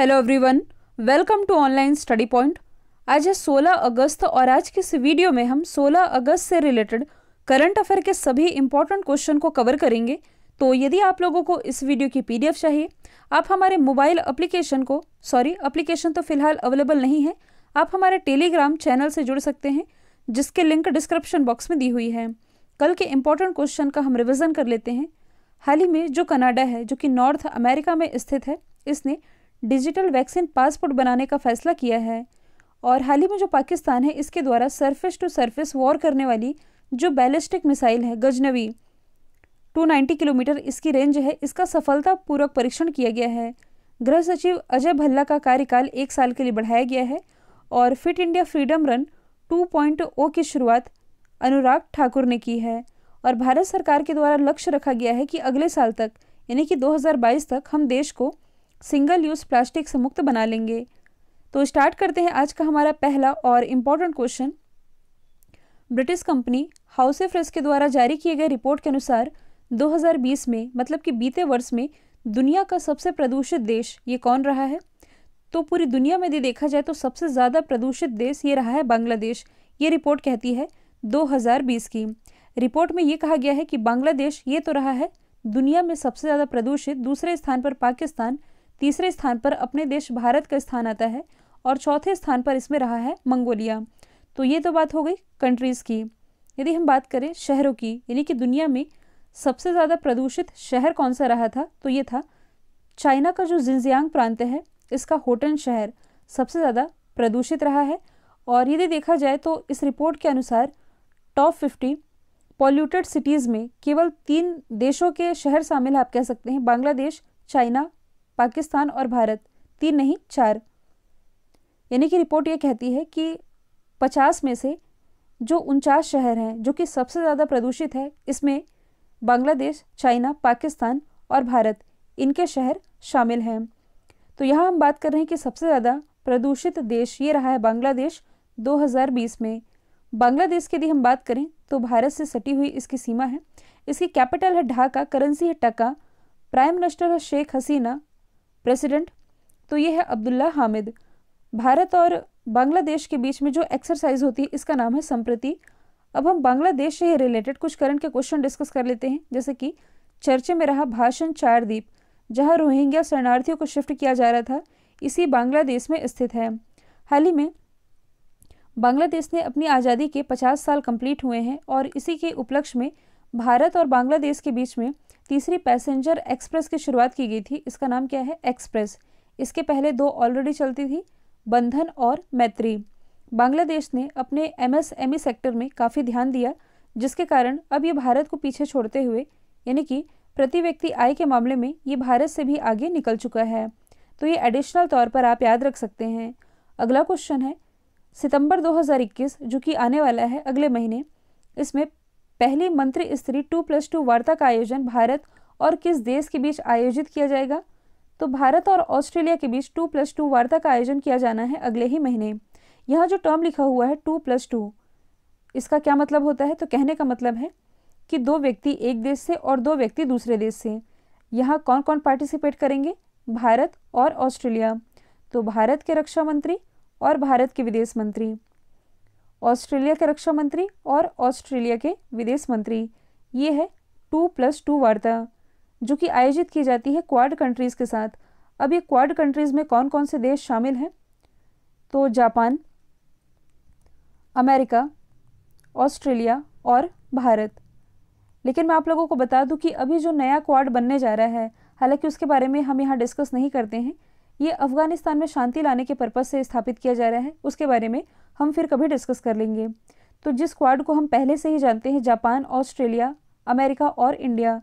hello everyone welcome to online study point आज है 16 अगस्त और आज के इस वीडियो में हम 16 अगस्त से रिलेटेड करंट अफेयर के सभी इंपॉर्टेंट क्वेश्चन को कवर करेंगे तो यदि आप लोगों को इस वीडियो की पीडीएफ चाहिए आप हमारे मोबाइल अप्लीकेशन को सॉरी अप्लीकेशन तो फिलहाल अवेलेबल नहीं है आप हमारे टेलीग्राम चैनल से जुड़ सकते हैं जिसके लिंक डिस्क्रिप्शन बॉक्स में दी हुई है कल के इम्पोर्टेंट क्वेश्चन का हम रिविज़न कर लेते हैं हाल ही में जो कनाडा है जो कि नॉर्थ अमेरिका में स्थित है इसने डिजिटल वैक्सीन पासपोर्ट बनाने का फैसला किया है और हाल ही में जो पाकिस्तान है इसके द्वारा सरफेस टू सरफेस वॉर करने वाली जो बैलिस्टिक मिसाइल है गजनवी 290 किलोमीटर इसकी रेंज है इसका सफलतापूर्वक परीक्षण किया गया है गृह सचिव अजय भल्ला का कार्यकाल एक साल के लिए बढ़ाया गया है और फिट इंडिया फ्रीडम रन 2.0 की शुरुआत अनुराग ठाकुर ने की है और भारत सरकार के द्वारा लक्ष्य रखा गया है कि अगले साल तक यानी कि 2022 तक हम देश को सिंगल यूज़ प्लास्टिक से मुक्त बना लेंगे तो स्टार्ट करते हैं आज का हमारा पहला और important question British company house फ्रेस के द्वारा जारी किए गए रिपोर्ट के अनुसार 2020 में मतलब कि बीते वर्ष में दुनिया का सबसे प्रदूषित देश ये कौन रहा है तो पूरी दुनिया में यदि देखा जाए तो सबसे ज़्यादा प्रदूषित देश ये रहा है बांग्लादेश ये रिपोर्ट कहती है 2020 की रिपोर्ट में ये कहा गया है कि बांग्लादेश ये तो रहा है दुनिया में सबसे ज़्यादा प्रदूषित दूसरे स्थान पर पाकिस्तान तीसरे स्थान पर अपने देश भारत का स्थान आता है और चौथे स्थान पर इसमें रहा है मंगोलिया तो ये तो बात हो गई कंट्रीज़ की यदि हम बात करें शहरों की यानी कि दुनिया में सबसे ज़्यादा प्रदूषित शहर कौन सा रहा था तो ये था चाइना का जो जिंजियांग प्रांत है इसका होटन शहर सबसे ज़्यादा प्रदूषित रहा है और यदि देखा जाए तो इस रिपोर्ट के अनुसार टॉप फिफ्टी पॉल्यूटेड सिटीज़ में केवल तीन देशों के शहर शामिल आप कह सकते हैं बांग्लादेश चाइना पाकिस्तान और भारत तीन नहीं चार यानी कि रिपोर्ट ये कहती है कि पचास में से जो उनचास शहर हैं जो कि सबसे ज़्यादा प्रदूषित है इसमें बांग्लादेश चाइना पाकिस्तान और भारत इनके शहर शामिल हैं तो यहाँ हम बात कर रहे हैं कि सबसे ज़्यादा प्रदूषित देश ये रहा है बांग्लादेश 2020 में बांग्लादेश की यदि हम बात करें तो भारत से सटी हुई इसकी सीमा है इसकी कैपिटल है ढाका करेंसी है टका प्राइम मिनिस्टर है शेख हसीना प्रेसिडेंट तो ये है अब्दुल्ला हामिद भारत और बांग्लादेश के बीच में जो एक्सरसाइज होती है इसका नाम है संप्रति अब हम बांग्लादेश से ही रिलेटेड कुछ करंट के क्वेश्चन डिस्कस कर लेते हैं जैसे कि चर्चे में रहा भाषण चार द्वीप जहाँ रोहिंग्या शरणार्थियों को शिफ्ट किया जा रहा था इसी बांग्लादेश में स्थित है हाल ही में बांग्लादेश ने अपनी आज़ादी के 50 साल कंप्लीट हुए हैं और इसी के उपलक्ष्य में भारत और बांग्लादेश के बीच में तीसरी पैसेंजर एक्सप्रेस की शुरुआत की गई थी इसका नाम क्या है एक्सप्रेस इसके पहले दो ऑलरेडी चलती थी बंधन और मैत्री बांग्लादेश ने अपने एमएसएमई सेक्टर में काफ़ी ध्यान दिया जिसके कारण अब ये भारत को पीछे छोड़ते हुए यानी कि प्रति व्यक्ति आय के मामले में ये भारत से भी आगे निकल चुका है तो ये एडिशनल तौर पर आप याद रख सकते हैं अगला क्वेश्चन है सितंबर 2021 जो कि आने वाला है अगले महीने इसमें पहली मंत्री स्त्री टू प्लस टू वार्ता का आयोजन भारत और किस देश के बीच आयोजित किया जाएगा तो भारत और ऑस्ट्रेलिया के बीच टू प्लस टू वार्ता का आयोजन किया जाना है अगले ही महीने यहाँ जो टर्म लिखा हुआ है टू प्लस टू इसका क्या मतलब होता है तो कहने का मतलब है कि दो व्यक्ति एक देश से और दो व्यक्ति दूसरे देश से यहाँ कौन कौन पार्टिसिपेट करेंगे भारत और ऑस्ट्रेलिया तो भारत के रक्षा मंत्री और भारत के विदेश मंत्री ऑस्ट्रेलिया के रक्षा मंत्री और ऑस्ट्रेलिया के विदेश मंत्री ये है टू प्लस टू वार्ता जो कि आयोजित की जाती है क्वाड कंट्रीज़ के साथ अब ये क्वाड कंट्रीज़ में कौन कौन से देश शामिल हैं तो जापान अमेरिका ऑस्ट्रेलिया और भारत लेकिन मैं आप लोगों को बता दूं कि अभी जो नया क्वाड बनने जा रहा है हालांकि उसके बारे में हम यहाँ डिस्कस नहीं करते हैं ये अफगानिस्तान में शांति लाने के पर्पज़ से स्थापित किया जा रहा है उसके बारे में हम फिर कभी डिस्कस कर लेंगे तो जिस क्वाड को हम पहले से ही जानते हैं जापान ऑस्ट्रेलिया अमेरिका और इंडिया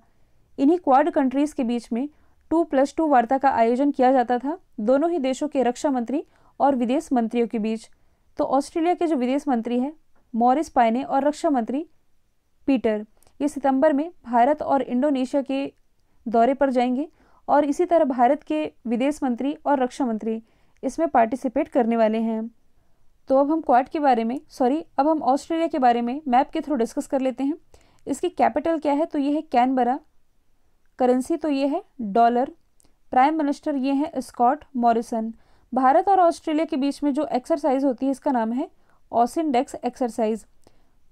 इन्हीं क्वाड कंट्रीज़ के बीच में टू प्लस टू वार्ता का आयोजन किया जाता था दोनों ही देशों के रक्षा मंत्री और विदेश मंत्रियों के बीच तो ऑस्ट्रेलिया के जो विदेश मंत्री हैं मॉरिस पाइने और रक्षा मंत्री पीटर ये सितंबर में भारत और इंडोनेशिया के दौरे पर जाएंगे और इसी तरह भारत के विदेश मंत्री और रक्षा मंत्री इसमें पार्टिसिपेट करने वाले हैं तो अब हम क्वाड के बारे में सॉरी अब हम ऑस्ट्रेलिया के बारे में मैप के थ्रू डिस्कस कर लेते हैं इसकी कैपिटल क्या है तो ये है कैनबरा करेंसी तो ये है डॉलर प्राइम मिनिस्टर ये हैं स्कॉट मॉरिसन भारत और ऑस्ट्रेलिया के बीच में जो एक्सरसाइज होती है इसका नाम है ऑसिन डेक्स एक्सरसाइज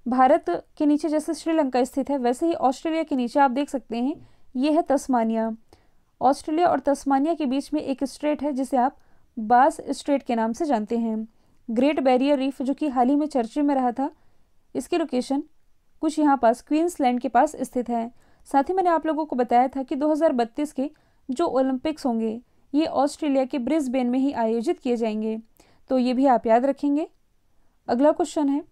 भारत के नीचे जैसे श्रीलंका स्थित है वैसे ही ऑस्ट्रेलिया के नीचे आप देख सकते हैं ये है तस्मानिया ऑस्ट्रेलिया और तस्मानिया के बीच में एक स्ट्रेट है जिसे आप बास स्ट्रेट के नाम से जानते हैं ग्रेट बैरियर रीफ जो कि हाल ही में चर्चे में रहा था इसकी लोकेशन कुछ यहाँ पास क्वींसलैंड के पास स्थित है साथ ही मैंने आप लोगों को बताया था कि 2032 के जो ओलंपिक्स होंगे ये ऑस्ट्रेलिया के ब्रिस्बेन में ही आयोजित किए जाएंगे तो ये भी आप याद रखेंगे अगला क्वेश्चन है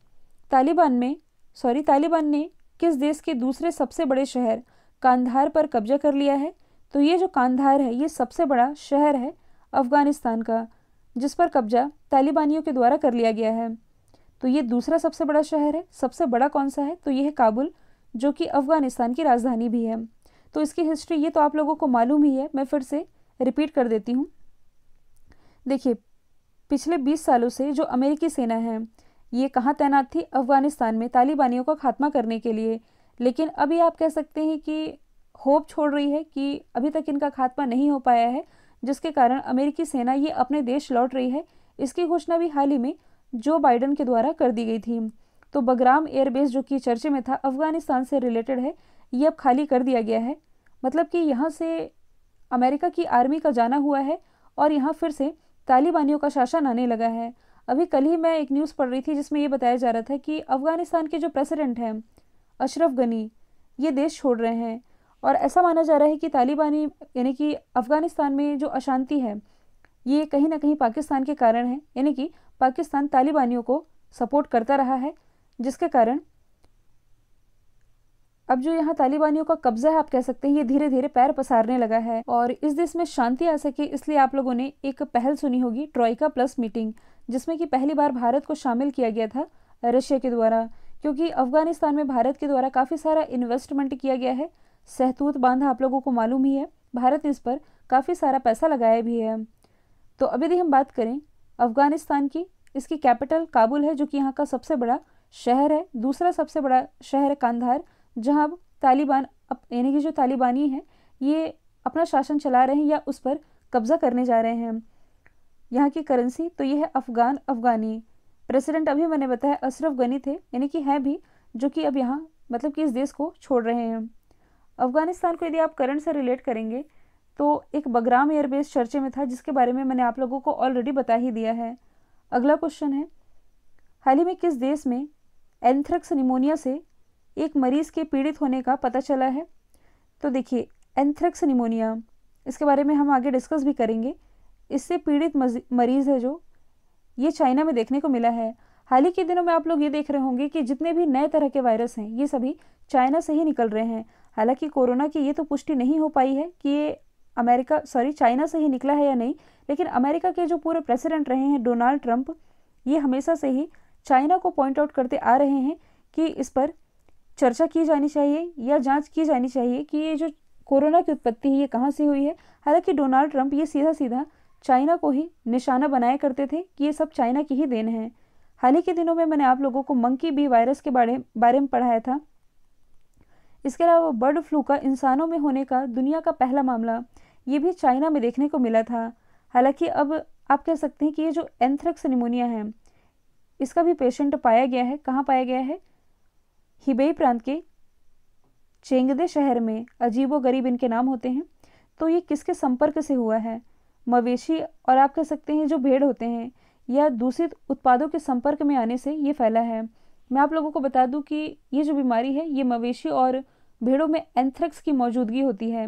तालिबान में सॉरी तालिबान ने किस देश के दूसरे सबसे बड़े शहर कांधार पर कब्जा कर लिया है तो ये जो कांधार है ये सबसे बड़ा शहर है अफ़गानिस्तान का जिस पर कब्जा तालिबानियों के द्वारा कर लिया गया है तो ये दूसरा सबसे बड़ा शहर है सबसे बड़ा कौन सा है तो ये है काबुल जो कि अफ़गानिस्तान की राजधानी भी है तो इसकी हिस्ट्री ये तो आप लोगों को मालूम ही है मैं फिर से रिपीट कर देती हूँ देखिए पिछले 20 सालों से जो अमेरिकी सेना है ये कहाँ तैनात थी अफ़गानिस्तान में तालिबानियों का खात्मा करने के लिए लेकिन अभी आप कह सकते हैं कि होप छोड़ रही है कि अभी तक इनका खात्मा नहीं हो पाया है जिसके कारण अमेरिकी सेना ये अपने देश लौट रही है इसकी घोषणा भी हाल ही में जो बाइडन के द्वारा कर दी गई थी तो बगराम एयरबेस जो कि चर्चे में था अफगानिस्तान से रिलेटेड है ये अब खाली कर दिया गया है मतलब कि यहाँ से अमेरिका की आर्मी का जाना हुआ है और यहाँ फिर से तालिबानियों का शासन आने लगा है अभी कल ही मैं एक न्यूज़ पढ़ रही थी जिसमें ये बताया जा रहा था कि अफ़गानिस्तान के जो प्रेसिडेंट हैं अशरफ गनी ये देश छोड़ रहे हैं और ऐसा माना जा रहा है कि तालिबानी यानी कि अफ़गानिस्तान में जो अशांति है ये कहीं ना कहीं पाकिस्तान के कारण है यानी कि पाकिस्तान तालिबानियों को सपोर्ट करता रहा है जिसके कारण अब जो यहाँ तालिबानियों का कब्जा है आप कह सकते हैं ये धीरे धीरे पैर पसारने लगा है और इस देश में शांति आ सके इसलिए आप लोगों ने एक पहल सुनी होगी ट्रॉयका प्लस मीटिंग जिसमें कि पहली बार भारत को शामिल किया गया था रशिया के द्वारा क्योंकि अफगानिस्तान में भारत के द्वारा काफ़ी सारा इन्वेस्टमेंट किया गया है सहतूत बांध आप लोगों को मालूम ही है भारत ने इस पर काफ़ी सारा पैसा लगाया भी है तो अभी यदि हम बात करें अफ़गानिस्तान की इसकी कैपिटल काबुल है जो कि यहाँ का सबसे बड़ा शहर है दूसरा सबसे बड़ा शहर है कांधार जहाँ अब तालिबान अब यानी कि जो तालिबानी हैं ये अपना शासन चला रहे हैं या उस पर कब्ज़ा करने जा रहे हैं यहाँ की करेंसी तो ये है अफ़गान अफ़गानी प्रेसिडेंट अभी मैंने बताया अशरफ गनी थे यानी कि हैं भी जो कि अब यहाँ मतलब कि इस देश को छोड़ रहे हैं अफगानिस्तान को यदि आप करंट से रिलेट करेंगे तो एक बगराम एयरबेस चर्चे में था जिसके बारे में मैंने आप लोगों को ऑलरेडी बता ही दिया है अगला क्वेश्चन है हाल ही में किस देश में एंथ्रक्स निमोनिया से एक मरीज के पीड़ित होने का पता चला है तो देखिए एंथ्रक्स निमोनिया इसके बारे में हम आगे डिस्कस भी करेंगे इससे पीड़ित मरीज है जो ये चाइना में देखने को मिला है हाल ही के दिनों में आप लोग ये देख रहे होंगे कि जितने भी नए तरह के वायरस हैं ये सभी चाइना से ही निकल रहे हैं हालांकि कोरोना की ये तो पुष्टि नहीं हो पाई है कि ये अमेरिका सॉरी चाइना से ही निकला है या नहीं लेकिन अमेरिका के जो पूरे प्रेसिडेंट रहे हैं डोनाल्ड ट्रंप ये हमेशा से ही चाइना को पॉइंट आउट करते आ रहे हैं कि इस पर चर्चा की जानी चाहिए या जांच की जानी चाहिए कि ये जो कोरोना की उत्पत्ति है ये कहाँ से हुई है हालांकि डोनाल्ड ट्रंप ये सीधा सीधा चाइना को ही निशाना बनाया करते थे कि ये सब चाइना की ही देन है हाल ही के दिनों में मैंने आप लोगों को मंकी बी वायरस के बारे बारे में पढ़ाया था इसके अलावा बर्ड फ्लू का इंसानों में होने का दुनिया का पहला मामला ये भी चाइना में देखने को मिला था हालांकि अब आप कह सकते हैं कि ये जो एंथ्रेक्स निमोनिया है इसका भी पेशेंट पाया गया है कहाँ पाया गया है हिबेई प्रांत के चेंगदे शहर में अजीबो गरीब इनके नाम होते हैं तो ये किसके संपर्क से हुआ है मवेशी और आप कह सकते हैं जो भेड़ होते हैं या दूषित उत्पादों के संपर्क में आने से ये फैला है मैं आप लोगों को बता दूं कि ये जो बीमारी है ये मवेशी और भेड़ों में एंथ्रेक्स की मौजूदगी होती है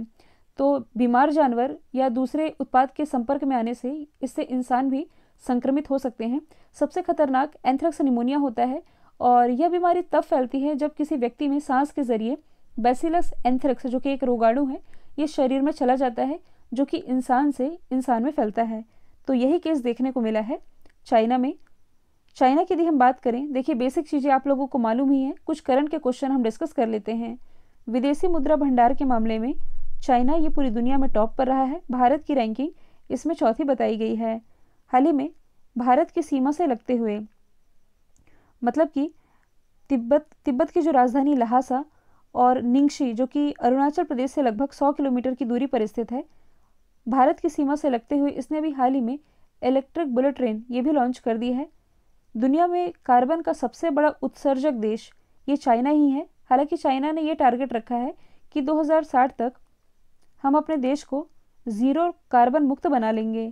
तो बीमार जानवर या दूसरे उत्पाद के संपर्क में आने से इससे इंसान भी संक्रमित हो सकते हैं सबसे खतरनाक एंथ्रेक्स निमोनिया होता है और यह बीमारी तब फैलती है जब किसी व्यक्ति में सांस के जरिए बेसिलस एंथ्रेक्स जो कि एक रोगाणु है ये शरीर में चला जाता है जो कि इंसान से इंसान में फैलता है तो यही केस देखने को मिला है चाइना में चाइना की यदि हम बात करें देखिए बेसिक चीज़ें आप लोगों को मालूम ही है कुछ करंट के क्वेश्चन हम डिस्कस कर लेते हैं विदेशी मुद्रा भंडार के मामले में चाइना ये पूरी दुनिया में टॉप पर रहा है भारत की रैंकिंग इसमें चौथी बताई गई है हाल ही में भारत की सीमा से लगते हुए मतलब कि तिब्बत तिब्बत की जो राजधानी लहासा और निंगशी जो कि अरुणाचल प्रदेश से लगभग 100 किलोमीटर की दूरी पर स्थित है भारत की सीमा से लगते हुए इसने भी हाल ही में इलेक्ट्रिक बुलेट ट्रेन ये भी लॉन्च कर दी है दुनिया में कार्बन का सबसे बड़ा उत्सर्जक देश ये चाइना ही है हालांकि चाइना ने ये टारगेट रखा है कि 2060 तक हम अपने देश को ज़ीरो कार्बन मुक्त बना लेंगे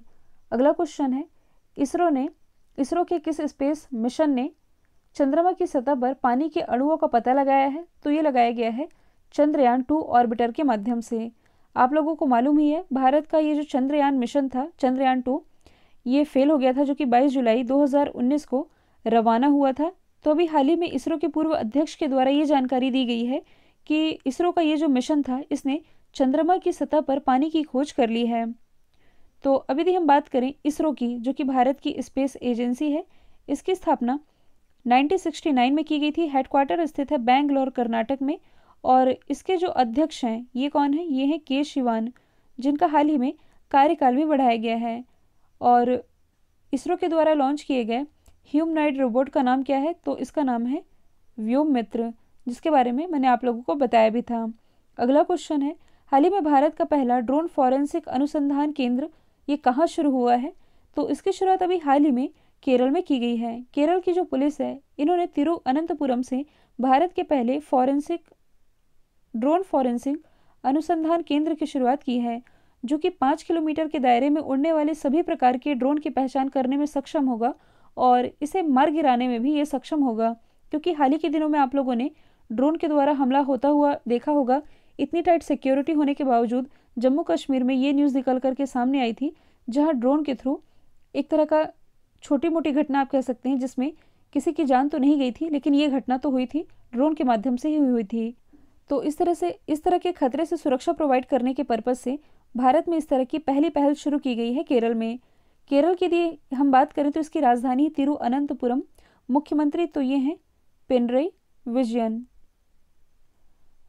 अगला क्वेश्चन है इसरो ने इसरो के किस स्पेस मिशन ने चंद्रमा की सतह पर पानी के अणुओं का पता लगाया है तो ये लगाया गया है चंद्रयान टू ऑर्बिटर के माध्यम से आप लोगों को मालूम ही है भारत का ये जो चंद्रयान मिशन था चंद्रयान टू ये फेल हो गया था जो कि 22 जुलाई 2019 को रवाना हुआ था तो अभी हाल ही में इसरो के पूर्व अध्यक्ष के द्वारा ये जानकारी दी गई है कि इसरो का ये जो मिशन था इसने चंद्रमा की सतह पर पानी की खोज कर ली है तो अभी यदि हम बात करें इसरो की जो कि भारत की स्पेस एजेंसी है इसकी स्थापना 1969 में की गई थी हेडक्वार्टर स्थित है बैंगलोर कर्नाटक में और इसके जो अध्यक्ष हैं ये कौन है ये हैं के शिवान जिनका हाल ही में कार्यकाल भी बढ़ाया गया है और इसरो के द्वारा लॉन्च किए गए ह्यूमनाइड रोबोट का नाम क्या है तो इसका नाम है व्योम मित्र जिसके बारे में मैंने आप लोगों को बताया भी था अगला क्वेश्चन है हाल ही में भारत का पहला ड्रोन फॉरेंसिक अनुसंधान केंद्र ये कहाँ शुरू हुआ है तो इसकी शुरुआत अभी हाल ही में केरल में की गई है केरल की जो पुलिस है इन्होंने तिरुअनंतपुरम से भारत के पहले फॉरेंसिक ड्रोन फॉरेंसिक अनुसंधान केंद्र की शुरुआत की है जो कि पाँच किलोमीटर के दायरे में उड़ने वाले सभी प्रकार के ड्रोन की पहचान करने में सक्षम होगा और इसे मार गिराने में भी ये सक्षम होगा क्योंकि हाल ही के दिनों में आप लोगों ने ड्रोन के द्वारा हमला होता हुआ देखा होगा इतनी टाइट सिक्योरिटी होने के बावजूद जम्मू कश्मीर में ये न्यूज़ निकल करके सामने आई थी जहाँ ड्रोन के थ्रू एक तरह का छोटी मोटी घटना आप कह सकते हैं जिसमें किसी की जान तो नहीं गई थी लेकिन ये घटना तो हुई थी ड्रोन के माध्यम से ही हुई थी तो इस तरह से इस तरह के खतरे से सुरक्षा प्रोवाइड करने के पर्पज़ से भारत में इस तरह की पहली पहल शुरू की गई है केरल में केरल के लिए हम बात करें तो इसकी राजधानी तिरुअनंतपुरम मुख्यमंत्री तो ये हैं पिनरई विजयन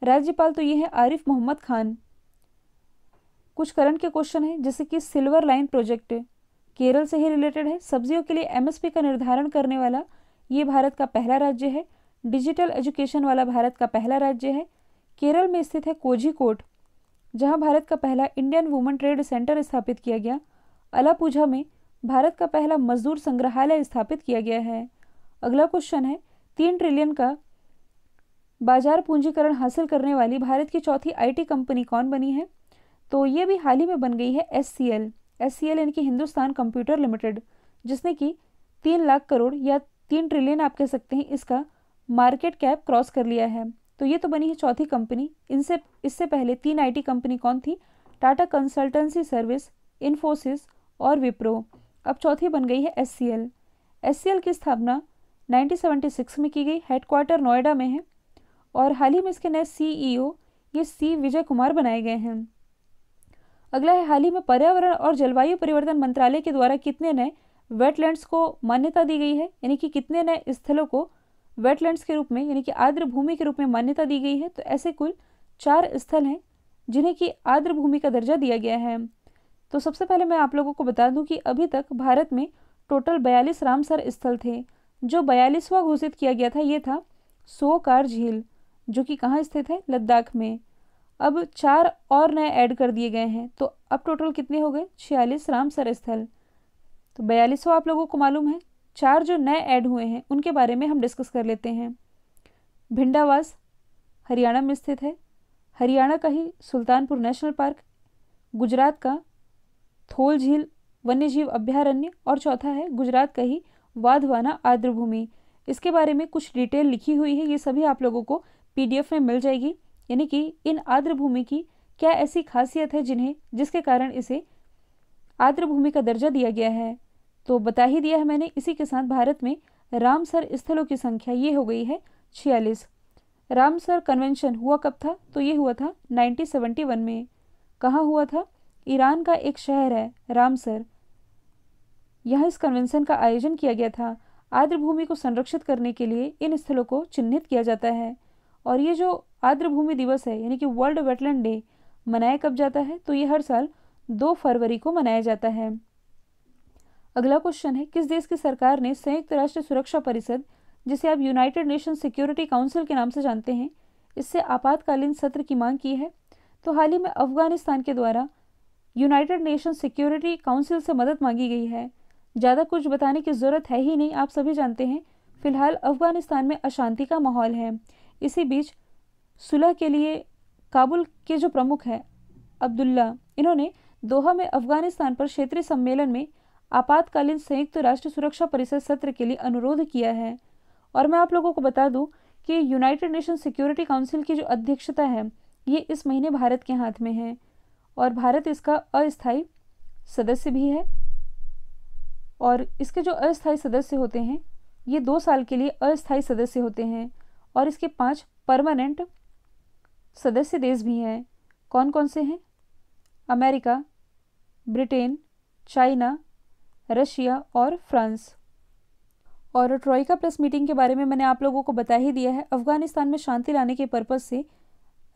राज्यपाल तो ये है आरिफ मोहम्मद खान कुछ करंट के क्वेश्चन हैं जैसे कि सिल्वर लाइन प्रोजेक्ट केरल से ही रिलेटेड है सब्जियों के लिए एमएसपी का निर्धारण करने वाला ये भारत का पहला राज्य है डिजिटल एजुकेशन वाला भारत का पहला राज्य है केरल में स्थित है कोझिकोट जहां भारत का पहला इंडियन वुमेन ट्रेड सेंटर स्थापित किया गया अलापूझा में भारत का पहला मजदूर संग्रहालय स्थापित किया गया है अगला क्वेश्चन है तीन ट्रिलियन का बाजार पूंजीकरण हासिल करने वाली भारत की चौथी आईटी कंपनी कौन बनी है तो ये भी हाल ही में बन गई है S C L S C L यानी कि हिंदुस्तान कंप्यूटर लिमिटेड जिसने कि तीन लाख करोड़ या तीन ट्रिलियन आप कह सकते हैं इसका मार्केट कैप क्रॉस कर लिया है तो ये तो बनी है चौथी कंपनी इनसे इससे पहले तीन आईटी कंपनी कौन थी टाटा कंसल्टेंसी सर्विस इन्फोसिस और विप्रो अब चौथी बन गई है एस एस की स्थापना 1976 में की गई हेडक्वार्टर नोएडा में है और हाल ही में इसके नए सीईओ ये सी विजय कुमार बनाए गए हैं अगला है हाल ही में पर्यावरण और जलवायु परिवर्तन मंत्रालय के द्वारा कितने नए वेटलैंड्स को मान्यता दी गई है यानी कि कितने नए स्थलों को वेटलैंड्स के रूप में यानी कि आर्द्र भूमि के रूप में मान्यता दी गई है तो ऐसे कुल चार स्थल हैं जिन्हें कि आर्द्र भूमि का दर्जा दिया गया है तो सबसे पहले मैं आप लोगों को बता दूं कि अभी तक भारत में टोटल बयालीस रामसर स्थल थे जो बयालीसवां घोषित किया गया था ये था सोकार झील जो कि कहाँ स्थित है लद्दाख में अब चार और नए ऐड कर दिए गए हैं तो अब टोटल कितने हो गए छियालीस रामसर स्थल तो बयालीसवा आप लोगों को मालूम है चार जो नए ऐड हुए हैं उनके बारे में हम डिस्कस कर लेते हैं भिंडावास हरियाणा में स्थित है हरियाणा का ही सुल्तानपुर नेशनल पार्क गुजरात का थोल झील वन्यजीव अभ्यारण्य और चौथा है गुजरात का ही वाधवाना आर्द्रभूमि इसके बारे में कुछ डिटेल लिखी हुई है ये सभी आप लोगों को पीडीएफ में मिल जाएगी यानी कि इन आर्द्रभूमि की क्या ऐसी खासियत है जिन्हें जिसके कारण इसे आर्द्रभूमि का दर्जा दिया गया है तो बता ही दिया है मैंने इसी के साथ भारत में रामसर स्थलों की संख्या ये हो गई है छियालीस रामसर कन्वेंशन हुआ कब था तो ये हुआ था 1971 में कहाँ हुआ था ईरान का एक शहर है रामसर यहाँ इस कन्वेंशन का आयोजन किया गया था आर्द्र भूमि को संरक्षित करने के लिए इन स्थलों को चिन्हित किया जाता है और ये जो आर्द्र भूमि दिवस है यानी कि वर्ल्ड वेटलैंड डे मनाया कब जाता है तो ये हर साल दो फरवरी को मनाया जाता है अगला क्वेश्चन है किस देश की सरकार ने संयुक्त राष्ट्र सुरक्षा परिषद जिसे आप यूनाइटेड नेशन सिक्योरिटी काउंसिल के नाम से जानते हैं इससे आपातकालीन सत्र की मांग की है तो हाल ही में अफगानिस्तान के द्वारा यूनाइटेड नेशन सिक्योरिटी काउंसिल से मदद मांगी गई है ज़्यादा कुछ बताने की ज़रूरत है ही नहीं आप सभी जानते हैं फिलहाल अफगानिस्तान में अशांति का माहौल है इसी बीच सुलह के लिए काबुल के जो प्रमुख हैं अब्दुल्ला इन्होंने दोहा में अफगानिस्तान पर क्षेत्रीय सम्मेलन में आपातकालीन संयुक्त राष्ट्र सुरक्षा परिषद सत्र के लिए अनुरोध किया है और मैं आप लोगों को बता दूं कि यूनाइटेड नेशन सिक्योरिटी काउंसिल की जो अध्यक्षता है ये इस महीने भारत के हाथ में है और भारत इसका अस्थायी सदस्य भी है और इसके जो अस्थायी सदस्य होते हैं ये दो साल के लिए अस्थायी सदस्य होते हैं और इसके पांच परमानेंट सदस्य देश भी हैं कौन कौन से हैं अमेरिका ब्रिटेन चाइना रशिया और फ्रांस और ट्रॉयका प्लस मीटिंग के बारे में मैंने आप लोगों को बता ही दिया है अफगानिस्तान में शांति लाने के पर्पज़ से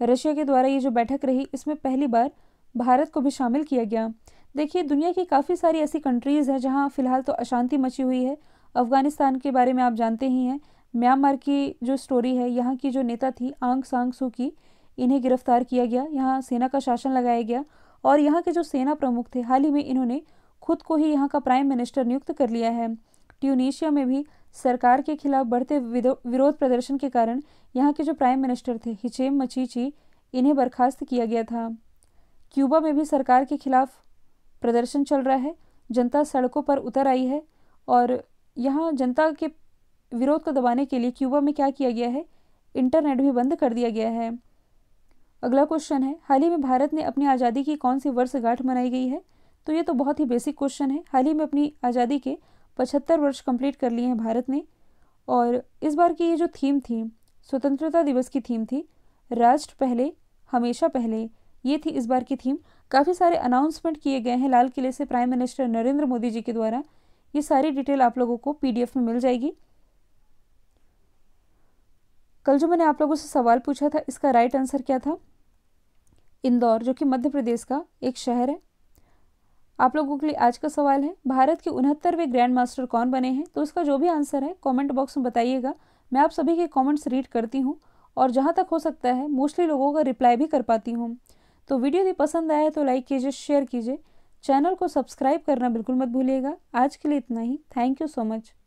रशिया के द्वारा ये जो बैठक रही इसमें पहली बार भारत को भी शामिल किया गया देखिए दुनिया की काफ़ी सारी ऐसी कंट्रीज़ हैं जहाँ फ़िलहाल तो अशांति मची हुई है अफ़गानिस्तान के बारे में आप जानते ही हैं म्यांमार की जो स्टोरी है यहाँ की जो नेता थी आंग सांग सू की इन्हें गिरफ्तार किया गया यहाँ सेना का शासन लगाया गया और यहाँ के जो सेना प्रमुख थे हाल ही में इन्होंने खुद को ही यहाँ का प्राइम मिनिस्टर नियुक्त कर लिया है ट्यूनिशिया में भी सरकार के खिलाफ बढ़ते विरोध प्रदर्शन के कारण यहाँ के जो प्राइम मिनिस्टर थे हिचेम मचीची इन्हें बर्खास्त किया गया था क्यूबा में भी सरकार के खिलाफ प्रदर्शन चल रहा है जनता सड़कों पर उतर आई है और यहाँ जनता के विरोध को दबाने के लिए क्यूबा में क्या किया गया है इंटरनेट भी बंद कर दिया गया है अगला क्वेश्चन है हाल ही में भारत ने अपनी आज़ादी की कौन सी वर्षगांठ मनाई गई है तो ये तो बहुत ही बेसिक क्वेश्चन है हाल ही में अपनी आज़ादी के पचहत्तर वर्ष कंप्लीट कर लिए हैं भारत ने और इस बार की ये जो थीम थी स्वतंत्रता दिवस की थीम थी राष्ट्र पहले हमेशा पहले ये थी इस बार की थीम काफ़ी सारे अनाउंसमेंट किए गए हैं लाल किले से प्राइम मिनिस्टर नरेंद्र मोदी जी के द्वारा ये सारी डिटेल आप लोगों को पीडीएफ में मिल जाएगी कल जो मैंने आप लोगों से सवाल पूछा था इसका राइट आंसर क्या था इंदौर जो कि मध्य प्रदेश का एक शहर है आप लोगों के लिए आज का सवाल है भारत के उनहत्तरवें ग्रैंड मास्टर कौन बने हैं तो इसका जो भी आंसर है कमेंट बॉक्स में बताइएगा मैं आप सभी के कमेंट्स रीड करती हूँ और जहाँ तक हो सकता है मोस्टली लोगों का रिप्लाई भी कर पाती हूँ तो वीडियो यदि पसंद आया तो लाइक कीजिए शेयर कीजिए चैनल को सब्सक्राइब करना बिल्कुल मत भूलिएगा आज के लिए इतना ही थैंक यू सो मच